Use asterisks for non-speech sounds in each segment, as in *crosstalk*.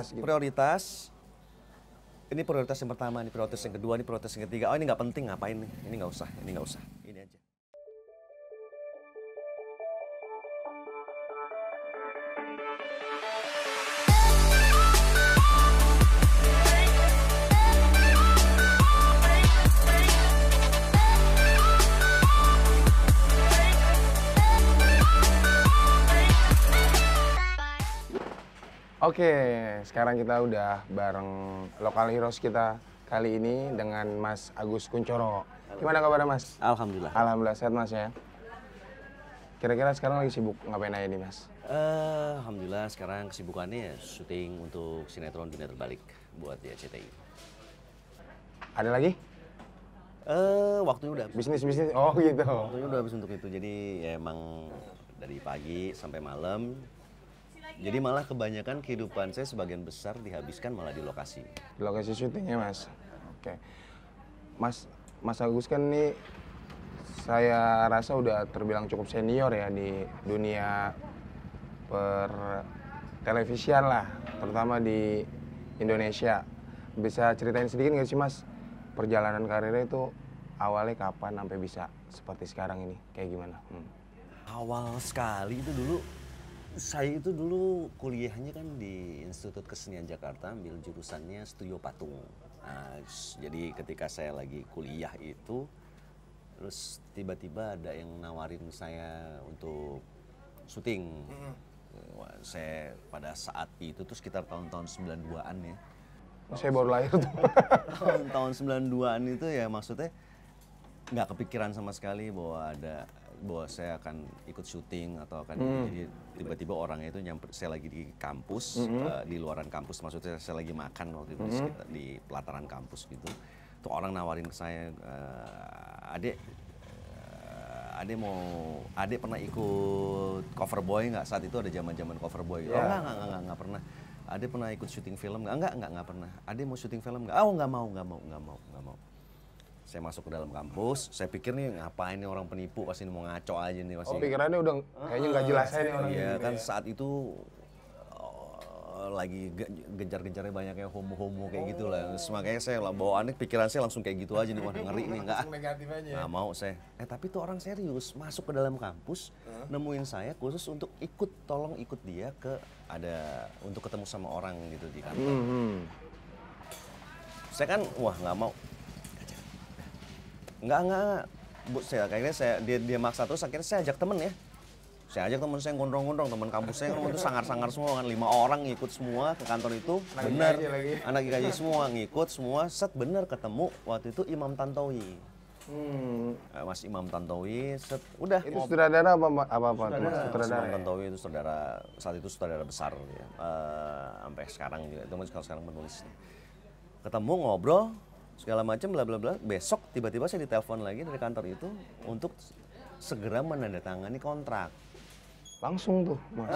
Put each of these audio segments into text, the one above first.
prioritas gitu. prioritas ini prioritas yang pertama ini prioritas yang kedua ini prioritas yang ketiga oh ini nggak penting ngapain nih ini nggak usah ini nggak usah Oke, sekarang kita udah bareng lokal heroes kita kali ini dengan Mas Agus Kuncoro. Gimana kabar Mas? Alhamdulillah. Alhamdulillah sehat Mas ya. Kira-kira sekarang lagi sibuk ngapain aja nih Mas? Uh, Alhamdulillah sekarang kesibukannya ya syuting untuk sinetron Dunia Terbalik buat di RCTI. Ada lagi? Eh, uh, waktunya udah Bisnis bisnis. Oh gitu. Waktunya udah habis untuk itu. Jadi ya, emang dari pagi sampai malam jadi malah kebanyakan kehidupan saya sebagian besar dihabiskan malah di lokasi. Di lokasi syutingnya mas. Oke. Mas Mas Agus kan ini saya rasa udah terbilang cukup senior ya di dunia per televisian lah, terutama di Indonesia. Bisa ceritain sedikit nggak sih mas perjalanan karirnya itu awalnya kapan sampai bisa seperti sekarang ini kayak gimana? Hmm. Awal sekali itu dulu saya itu dulu kuliahnya kan di Institut Kesenian Jakarta ambil jurusannya studio patung. Nah, jadi ketika saya lagi kuliah itu terus tiba-tiba ada yang nawarin saya untuk syuting. saya pada saat itu tuh sekitar tahun-tahun 92-an ya. Saya baru lahir tuh. tahun-tahun 92-an itu ya maksudnya nggak kepikiran sama sekali bahwa ada bahwa saya akan ikut syuting atau akan hmm. jadi tiba-tiba orangnya itu nyamper saya lagi di kampus hmm. uh, di luaran kampus maksudnya saya lagi makan waktu itu hmm. di, pelataran kampus gitu tuh orang nawarin ke saya uh, eh, adik eh, Ade mau Ade pernah ikut cover boy nggak saat itu ada zaman zaman cover boy yeah. oh, enggak, iya. enggak, nggak nggak pernah Ade pernah ikut syuting film nggak nggak nggak nggak pernah Ade mau syuting film nggak oh nggak mau nggak mau nggak mau nggak mau saya masuk ke dalam kampus, saya pikir nih ngapain nih orang penipu pasti mau ngaco aja nih pasti. Oh pikirannya udah kayaknya nggak jelas ah, aja nih orang. Iya kan iya. saat itu eh, lagi gencar genjarnya banyak yang homo-homo kayak oh. gitu lah. Oh. Makanya saya bawa aneh, pikiran saya langsung kayak gitu aja nih, wah ngeri nih nggak. Nggak mau saya. Eh tapi tuh orang serius masuk ke dalam kampus, huh? nemuin saya khusus untuk ikut, tolong ikut dia ke ada untuk ketemu sama orang gitu di kampus. Hmm, -hmm. Saya kan wah nggak mau nggak nggak bu saya kayaknya saya dia dia maksa terus akhirnya saya ajak temen ya saya ajak temen saya ngondrong-ngondrong temen kampus saya itu sangar-sangar semua kan lima orang ngikut semua ke kantor itu anak bener anak gaji semua ngikut semua set bener ketemu waktu itu Imam Tantowi Hmm. Eh, Mas Imam Tantowi, set, udah. Itu sutradara apa apa apa? Sutradara. Mas Imam Tantowi itu saudara saat itu saudara besar, ya. uh, sampai sekarang juga. Itu sekarang sekarang Ketemu ngobrol, segala macam bla bla bla besok tiba-tiba saya ditelepon lagi dari kantor itu untuk segera menandatangani kontrak langsung tuh mas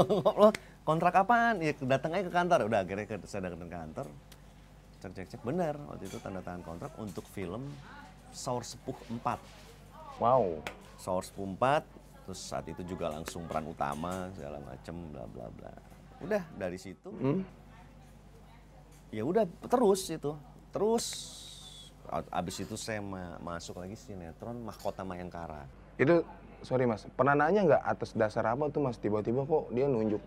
*laughs* kontrak apaan ya datang aja ke kantor udah akhirnya saya datang ke kantor cek cek cek benar waktu itu tanda tangan kontrak untuk film Saur Sepuh 4 wow Saur Sepuh 4 terus saat itu juga langsung peran utama segala macem bla bla bla udah dari situ hmm? ya udah terus itu Terus abis itu saya ma masuk lagi sinetron Mahkota Mayangkara. Itu sorry mas, penanaannya nggak atas dasar apa tuh mas? Tiba-tiba kok dia nunjuk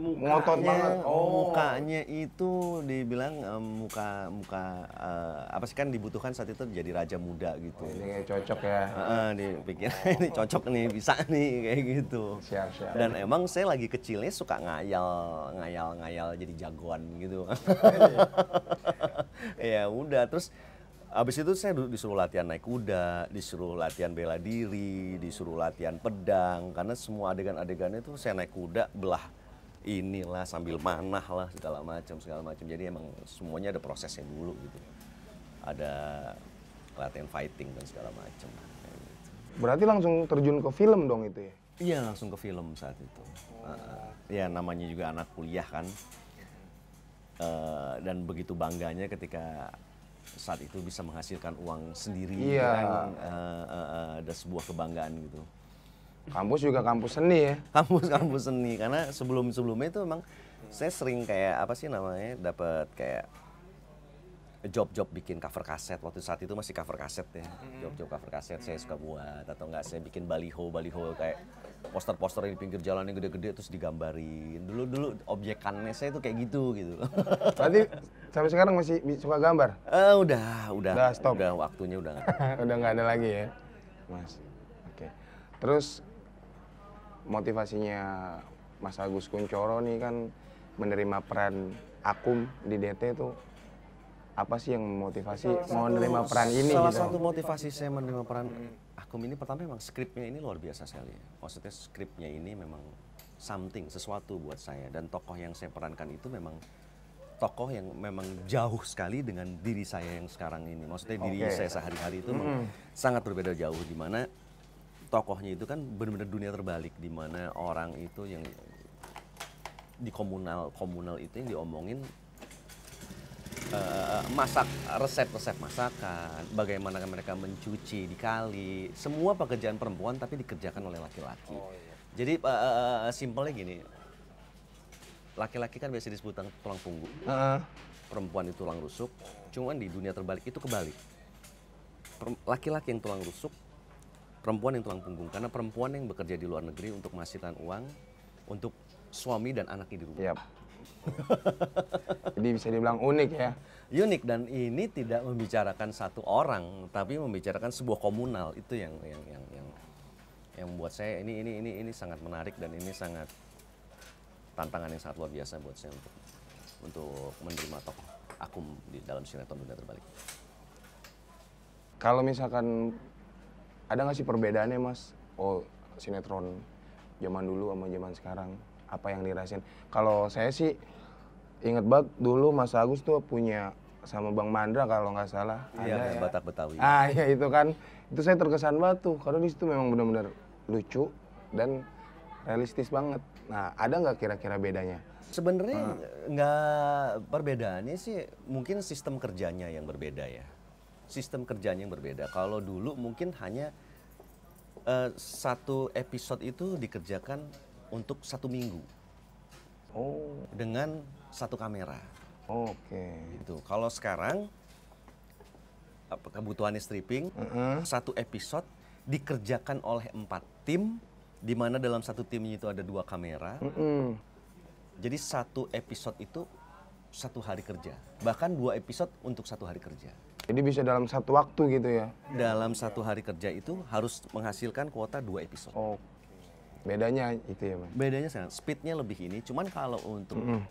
mukanya, ngotot banget. Oh. oh mukanya itu dibilang um, muka muka uh, apa sih kan dibutuhkan saat itu jadi raja muda gitu. Oh, ini cocok ya. Uh, uh, dipikir *laughs* ini cocok nih, bisa nih kayak gitu. Siap, siap. Dan emang saya lagi kecilnya suka ngayal, ngayal, ngayal jadi jagoan gitu. Iya. *laughs* ya udah terus Abis itu saya disuruh latihan naik kuda, disuruh latihan bela diri, disuruh latihan pedang. Karena semua adegan-adegannya itu saya naik kuda, belah inilah sambil manah lah segala macam segala macam. Jadi emang semuanya ada prosesnya dulu gitu. Ada latihan fighting dan segala macam. Berarti langsung terjun ke film dong itu ya? Iya langsung ke film saat itu. Uh, ya namanya juga anak kuliah kan uh, dan begitu bangganya ketika saat itu bisa menghasilkan uang sendiri iya. uh, uh, uh, ada sebuah kebanggaan gitu kampus juga kampus seni ya kampus kampus seni karena sebelum sebelumnya itu memang saya sering kayak apa sih namanya dapat kayak job-job bikin cover kaset waktu saat itu masih cover kaset ya job-job cover kaset saya suka buat atau enggak saya bikin baliho baliho kayak poster-poster di pinggir jalan yang gede-gede terus digambarin dulu dulu objekannya saya tuh kayak gitu gitu *laughs* tapi sampai sekarang masih suka gambar uh, udah udah udah stop udah waktunya udah *laughs* udah nggak ada lagi ya mas oke okay. terus motivasinya Mas Agus Kuncoro nih kan menerima peran Akum di DT itu apa sih yang memotivasi salah mau menerima peran ini salah gitu. satu motivasi saya menerima peran hmm. akum ini pertama memang skripnya ini luar biasa sekali maksudnya skripnya ini memang something sesuatu buat saya dan tokoh yang saya perankan itu memang tokoh yang memang jauh sekali dengan diri saya yang sekarang ini maksudnya okay. diri saya sehari-hari itu hmm. sangat berbeda jauh di mana tokohnya itu kan benar-benar dunia terbalik di mana orang itu yang di komunal komunal itu yang diomongin Eh, masak resep-resep masakan, bagaimana mereka mencuci di kali, semua pekerjaan perempuan tapi dikerjakan oleh laki-laki. Oh, iya. Jadi uh, simpelnya gini, laki-laki kan biasa disebut tulang punggung, uh -uh. perempuan itu tulang rusuk. Cuman di dunia terbalik itu kebalik. Laki-laki yang tulang rusuk, perempuan yang tulang punggung. Karena perempuan yang bekerja di luar negeri untuk menghasilkan uang untuk suami dan anaknya di rumah. Yep. *laughs* Jadi bisa dibilang unik ya. Unik dan ini tidak membicarakan satu orang, tapi membicarakan sebuah komunal itu yang yang yang yang yang buat saya ini ini ini ini sangat menarik dan ini sangat tantangan yang sangat luar biasa buat saya untuk untuk menerima tokoh akum di dalam sinetron dunia terbalik. Kalau misalkan ada nggak sih perbedaannya mas, oh sinetron zaman dulu sama zaman sekarang? apa yang dirasain kalau saya sih inget banget dulu Mas Agus tuh punya sama Bang Mandra kalau nggak salah iya, ada ya. Batak Betawi ah ya itu kan itu saya terkesan banget tuh karena di situ memang benar-benar lucu dan realistis banget nah ada nggak kira-kira bedanya sebenarnya ah. nggak perbedaannya sih mungkin sistem kerjanya yang berbeda ya sistem kerjanya yang berbeda kalau dulu mungkin hanya uh, satu episode itu dikerjakan untuk satu minggu. Oh. Dengan satu kamera. Oke. Okay. Itu. Kalau sekarang kebutuhannya stripping, mm -hmm. satu episode dikerjakan oleh empat tim, di mana dalam satu tim itu ada dua kamera. Mm -hmm. Jadi satu episode itu satu hari kerja, bahkan dua episode untuk satu hari kerja. Jadi bisa dalam satu waktu gitu ya? Dalam satu hari kerja itu harus menghasilkan kuota dua episode. Oke bedanya itu ya mas bedanya sekarang speednya lebih ini cuman kalau untuk mm -hmm.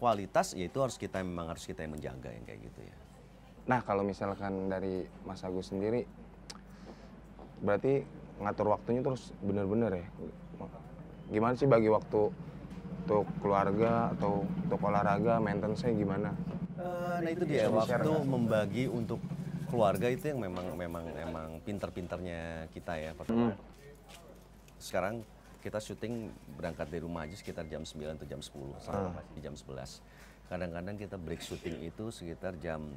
kualitas ya itu harus kita memang harus kita yang menjaga yang kayak gitu ya nah kalau misalkan dari mas Agus sendiri berarti ngatur waktunya terus bener-bener ya gimana sih bagi waktu untuk keluarga atau untuk olahraga maintenance saya gimana eh, nah itu dia waktu membagi untuk keluarga itu yang memang memang memang pinter-pinternya kita ya hmm sekarang kita syuting berangkat dari rumah aja sekitar jam 9 atau jam 10 sampai ah. jam 11. Kadang-kadang kita break syuting itu sekitar jam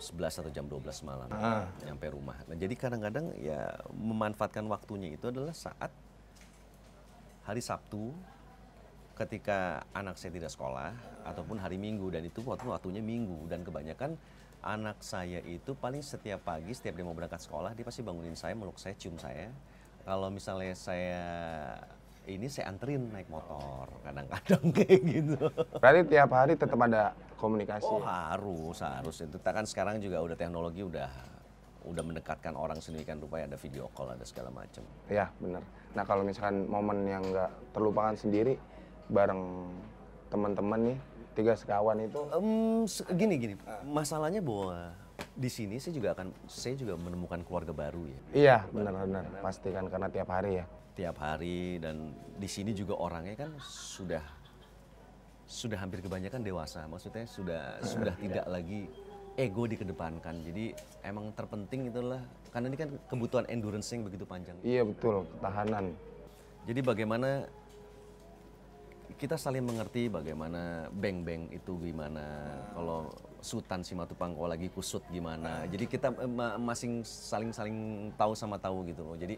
11 atau jam 12 malam ah. nyampe rumah. Nah, jadi kadang-kadang ya memanfaatkan waktunya itu adalah saat hari Sabtu ketika anak saya tidak sekolah ataupun hari Minggu dan itu waktu waktunya Minggu dan kebanyakan anak saya itu paling setiap pagi setiap dia mau berangkat sekolah dia pasti bangunin saya meluk saya cium saya kalau misalnya saya ini saya anterin naik motor kadang-kadang *laughs* kayak gitu. Berarti tiap hari tetap ada komunikasi. Oh harus harus itu kan sekarang juga udah teknologi udah udah mendekatkan orang sedemikian rupa ada video call ada segala macam. Iya benar. Nah kalau misalkan momen yang nggak terlupakan sendiri bareng teman-teman nih tiga sekawan itu. Um, gini gini masalahnya bahwa di sini saya juga akan saya juga menemukan keluarga baru ya. Iya, benar-benar pasti kan karena tiap hari ya. Tiap hari dan di sini juga orangnya kan sudah sudah hampir kebanyakan dewasa. Maksudnya sudah sudah iya. tidak lagi ego dikedepankan. Jadi emang terpenting itulah karena ini kan kebutuhan endurance yang begitu panjang. Iya, betul, ketahanan. Jadi bagaimana kita saling mengerti bagaimana beng-beng itu gimana kalau Sultan Simatupangko lagi kusut gimana. Jadi kita eh, masing saling-saling tahu sama tahu gitu loh. Jadi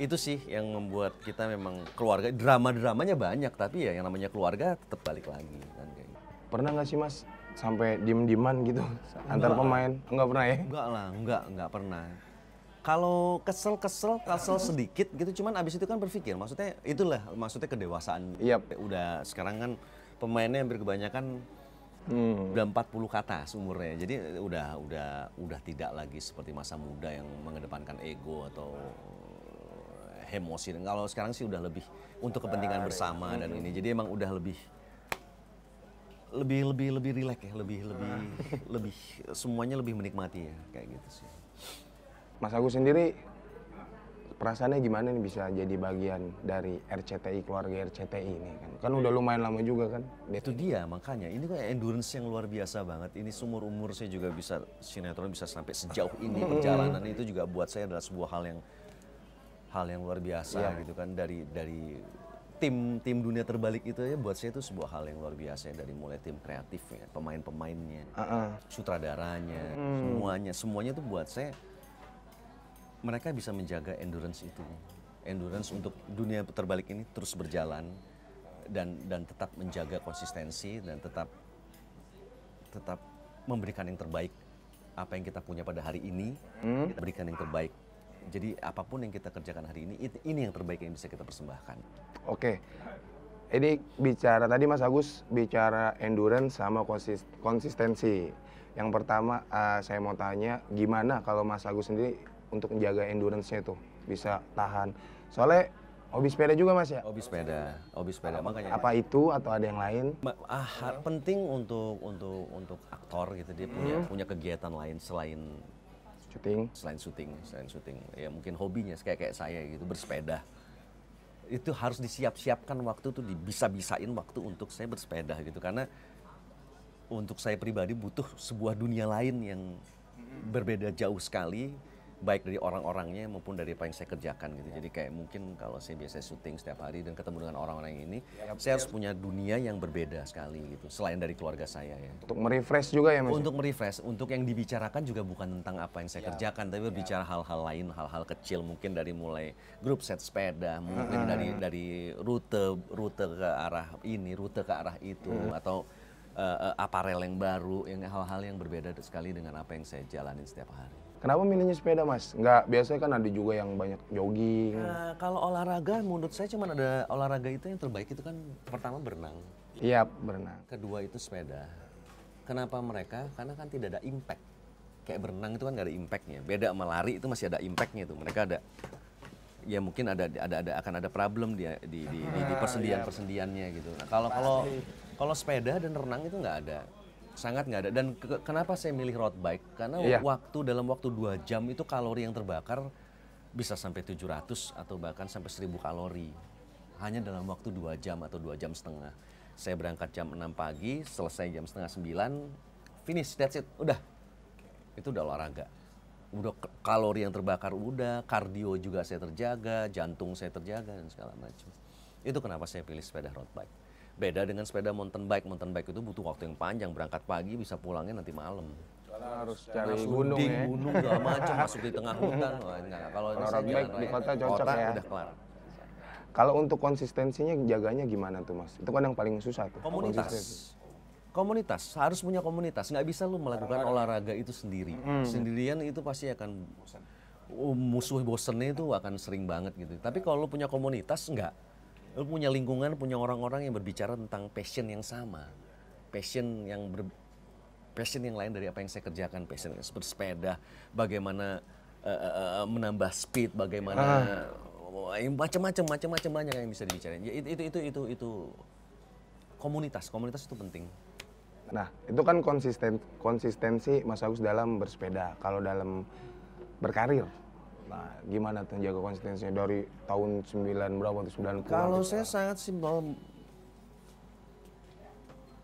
itu sih yang membuat kita memang keluarga drama-dramanya banyak tapi ya yang namanya keluarga tetap balik lagi kan kayak. Gitu. Pernah nggak sih Mas sampai diem-dieman gitu enggak antar pemain? Lah. Enggak pernah ya? Enggak lah, enggak, enggak pernah. Kalau kesel-kesel, kesel sedikit gitu, cuman abis itu kan berpikir, maksudnya itulah, maksudnya kedewasaan. Iya. Yep. Udah sekarang kan pemainnya hampir kebanyakan Hmm. Udah 40 puluh kata umurnya. Jadi udah udah udah tidak lagi seperti masa muda yang mengedepankan ego atau eh, emosi. Kalau sekarang sih udah lebih untuk kepentingan bersama dan hmm. ini. Jadi emang udah lebih lebih lebih lebih rileks ya, lebih lebih ah. lebih semuanya lebih menikmati ya kayak gitu sih. Mas Agus sendiri perasaannya gimana nih bisa jadi bagian dari RCTI keluarga RCTI ini kan kan udah lumayan lama juga kan itu dia makanya ini kan endurance yang luar biasa banget ini sumur umur saya juga bisa sinetron bisa sampai sejauh ini *laughs* perjalanan itu juga buat saya adalah sebuah hal yang hal yang luar biasa yeah. gitu kan dari dari tim tim dunia terbalik itu ya buat saya itu sebuah hal yang luar biasa ya dari mulai tim kreatifnya, pemain-pemainnya, uh -uh. sutradaranya, hmm. semuanya semuanya itu buat saya mereka bisa menjaga endurance itu endurance untuk dunia terbalik ini terus berjalan dan dan tetap menjaga konsistensi dan tetap tetap memberikan yang terbaik apa yang kita punya pada hari ini hmm? kita berikan yang terbaik jadi apapun yang kita kerjakan hari ini ini yang terbaik yang bisa kita persembahkan oke ini bicara tadi Mas Agus bicara endurance sama konsistensi yang pertama uh, saya mau tanya gimana kalau Mas Agus sendiri untuk menjaga endurance-nya itu bisa tahan. Soalnya hobi sepeda juga mas ya? Hobi sepeda, hobi sepeda apa, makanya. Apa itu atau ada yang lain? Ah, penting untuk untuk untuk aktor gitu dia punya hmm. punya kegiatan lain selain syuting, selain syuting, selain syuting. Ya mungkin hobinya kayak kayak saya gitu bersepeda itu harus disiap-siapkan waktu tuh bisa-bisain waktu untuk saya bersepeda gitu karena untuk saya pribadi butuh sebuah dunia lain yang berbeda jauh sekali baik dari orang-orangnya maupun dari apa yang saya kerjakan gitu. Ya. Jadi kayak mungkin kalau saya biasa syuting setiap hari dan ketemu dengan orang-orang ini, ya, saya ya. harus punya dunia yang berbeda sekali gitu. Selain dari keluarga saya ya. Untuk merefresh juga ya Mas. Ya? Untuk merefresh, untuk yang dibicarakan juga bukan tentang apa yang saya ya. kerjakan, tapi berbicara hal-hal lain, hal-hal kecil mungkin dari mulai grup set sepeda, mungkin hmm. dari dari rute rute ke arah ini, rute ke arah itu hmm. atau uh, aparel yang baru, yang hal-hal yang berbeda sekali dengan apa yang saya jalanin setiap hari. Kenapa milihnya sepeda mas? Enggak biasanya kan ada juga yang banyak jogging. Nah, kalau olahraga menurut saya cuma ada olahraga itu yang terbaik itu kan pertama berenang. Iya berenang. Kedua itu sepeda. Kenapa mereka? Karena kan tidak ada impact. Kayak berenang itu kan gak ada impactnya. Beda sama lari itu masih ada impactnya itu. Mereka ada ya mungkin ada ada ada akan ada problem di di di, di, di ah, persendian iya. persendiannya gitu. Nah, kalau kalau kalau sepeda dan renang itu nggak ada sangat nggak ada. Dan ke kenapa saya milih road bike? Karena iya. waktu dalam waktu dua jam itu kalori yang terbakar bisa sampai 700 atau bahkan sampai 1000 kalori. Hanya dalam waktu dua jam atau dua jam setengah. Saya berangkat jam 6 pagi, selesai jam setengah 9, finish, that's it, udah. Itu udah olahraga. Udah kalori yang terbakar udah, kardio juga saya terjaga, jantung saya terjaga, dan segala macam. Itu kenapa saya pilih sepeda road bike Beda dengan sepeda mountain bike. Mountain bike itu butuh waktu yang panjang. Berangkat pagi bisa pulangnya nanti malam. harus cari gunung ya. gunung segala macam masuk di tengah hutan. Kalau ini saya di kota cocok kota, ya. Udah kelar. Kalau untuk konsistensinya jaganya gimana tuh mas? Itu kan yang paling susah tuh. Komunitas. Komunitas harus punya komunitas. Nggak bisa lu melakukan olahraga, itu sendiri. Hmm. Sendirian itu pasti akan oh, musuh bosennya itu akan sering banget gitu. Tapi ya. kalau lu punya komunitas enggak lu punya lingkungan punya orang-orang yang berbicara tentang passion yang sama passion yang ber, passion yang lain dari apa yang saya kerjakan passion yang sepeda bagaimana uh, uh, menambah speed bagaimana ah. macam-macam macam-macam banyak yang bisa dibicarain ya, itu, itu itu itu itu komunitas komunitas itu penting Nah, itu kan konsisten konsistensi Mas Agus dalam bersepeda, kalau dalam berkarir. Nah, gimana tuh jaga konsistensinya dari tahun 9 berapa tuh 90 Kalau saya sangat simpel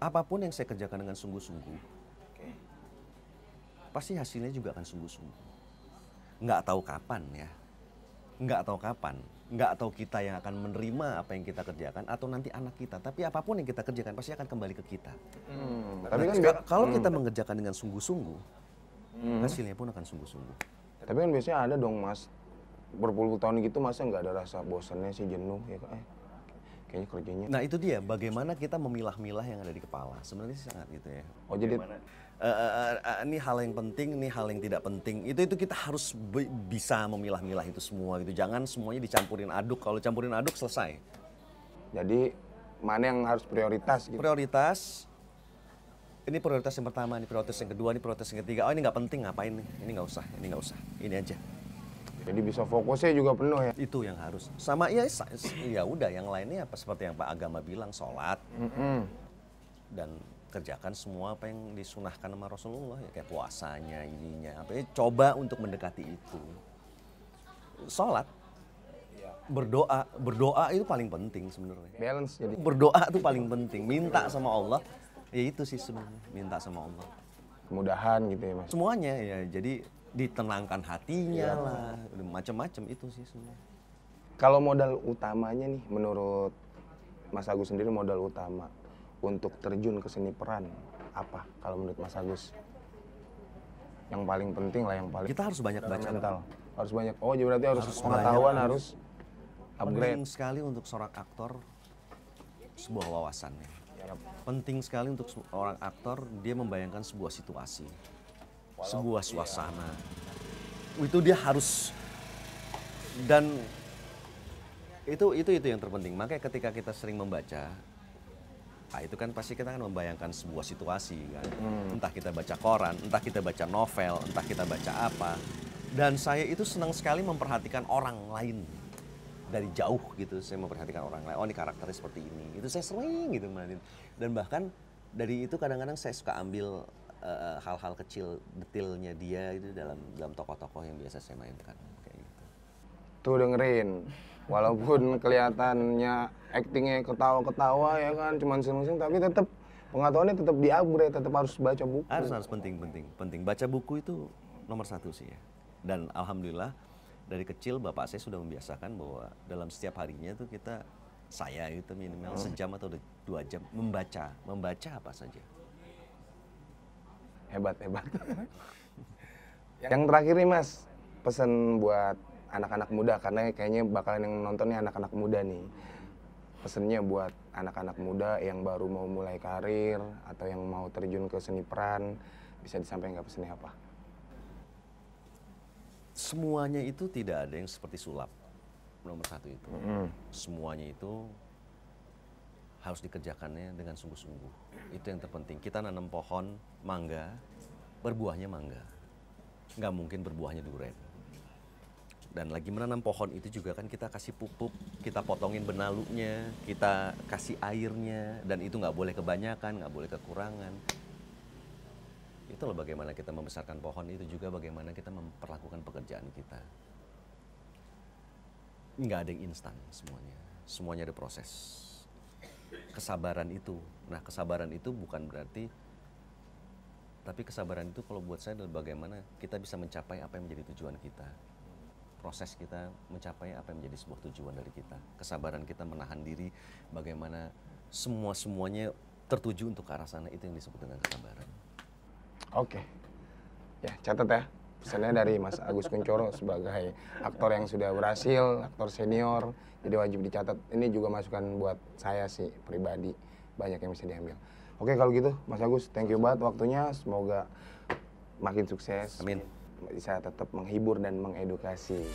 apapun yang saya kerjakan dengan sungguh-sungguh okay. pasti hasilnya juga akan sungguh-sungguh. Nggak tahu kapan ya. Nggak tahu kapan. Nggak tahu kita yang akan menerima apa yang kita kerjakan atau nanti anak kita. Tapi apapun yang kita kerjakan pasti akan kembali ke kita. Hmm, nah, tapi kan kalau hmm. kita mengerjakan dengan sungguh-sungguh, hmm. hasilnya pun akan sungguh-sungguh. Tapi kan biasanya ada dong mas, berpuluh tahun gitu masa nggak ada rasa bosannya sih jenuh ya kak. Eh. kayaknya kerjanya. Nah itu dia, bagaimana kita memilah-milah yang ada di kepala. Sebenarnya sih sangat gitu ya. Oh jadi uh, uh, uh, ini hal yang penting, ini hal yang tidak penting. Itu itu kita harus bisa memilah-milah itu semua gitu. Jangan semuanya dicampurin aduk. Kalau campurin aduk selesai. Jadi mana yang harus prioritas gitu? Prioritas ini prioritas yang pertama, ini prioritas yang kedua, ini prioritas yang ketiga. Oh ini nggak penting ngapain nih? Ini nggak usah, ini nggak usah, ini aja. Jadi bisa fokusnya juga penuh ya. Itu yang harus. Sama ya, ya udah. Yang lainnya apa seperti yang Pak Agama bilang, sholat mm -hmm. dan kerjakan semua apa yang disunahkan sama Rasulullah ya kayak puasanya, ininya. Apa ya, coba untuk mendekati itu. Sholat berdoa berdoa itu paling penting sebenarnya balance jadi berdoa itu paling penting minta sama Allah ya itu sih sebenarnya minta sama Allah kemudahan gitu ya mas semuanya ya jadi ditenangkan hatinya Iyalah. lah macam-macam itu sih semua kalau modal utamanya nih menurut Mas Agus sendiri modal utama untuk terjun ke seni peran apa kalau menurut Mas Agus yang paling penting lah yang paling kita harus banyak baca mental harus banyak oh jadi berarti harus, harus pengetahuan harus, harus upgrade sekali untuk seorang aktor sebuah wawasannya Ya, penting sekali untuk orang aktor dia membayangkan sebuah situasi, Walau sebuah iya. suasana. Itu dia harus dan itu itu itu yang terpenting. Makanya ketika kita sering membaca Nah, itu kan pasti kita akan membayangkan sebuah situasi kan. Hmm. Entah kita baca koran, entah kita baca novel, entah kita baca apa. Dan saya itu senang sekali memperhatikan orang lain dari jauh gitu saya memperhatikan orang lain oh ini karakternya seperti ini itu saya sering gitu melihat dan bahkan dari itu kadang-kadang saya suka ambil eh, hal-hal uh, kecil detailnya dia itu dalam dalam tokoh-tokoh yang biasa saya mainkan kayak gitu tuh dengerin walaupun kelihatannya actingnya ketawa-ketawa ya kan cuman seneng-seneng tapi tetap pengetahuannya tetap di upgrade tetap harus baca buku harus harus penting penting penting baca buku itu nomor satu sih ya dan alhamdulillah dari kecil bapak saya sudah membiasakan bahwa dalam setiap harinya itu kita saya itu minimal oh. sejam atau dua jam membaca membaca apa saja hebat hebat *laughs* yang terakhir nih mas pesan buat anak-anak muda karena kayaknya bakalan yang nontonnya anak-anak muda nih pesennya buat anak-anak muda yang baru mau mulai karir atau yang mau terjun ke seni peran bisa disampaikan nggak pesennya apa? semuanya itu tidak ada yang seperti sulap nomor satu itu. Mm. Semuanya itu harus dikerjakannya dengan sungguh-sungguh. Itu yang terpenting. Kita nanam pohon mangga, berbuahnya mangga. Nggak mungkin berbuahnya durian Dan lagi menanam pohon itu juga kan kita kasih pupuk, kita potongin benalunya, kita kasih airnya, dan itu nggak boleh kebanyakan, nggak boleh kekurangan itu loh bagaimana kita membesarkan pohon itu juga bagaimana kita memperlakukan pekerjaan kita nggak ada yang instan semuanya semuanya ada proses kesabaran itu nah kesabaran itu bukan berarti tapi kesabaran itu kalau buat saya adalah bagaimana kita bisa mencapai apa yang menjadi tujuan kita proses kita mencapai apa yang menjadi sebuah tujuan dari kita kesabaran kita menahan diri bagaimana semua semuanya tertuju untuk ke arah sana itu yang disebut dengan kesabaran Oke. Okay. Ya, catat ya. Pesannya dari Mas Agus Kuncoro sebagai aktor yang sudah berhasil, aktor senior, jadi wajib dicatat. Ini juga masukan buat saya sih pribadi, banyak yang bisa diambil. Oke, okay, kalau gitu Mas Agus, thank you banget waktunya. Semoga makin sukses. Amin. Bisa tetap menghibur dan mengedukasi.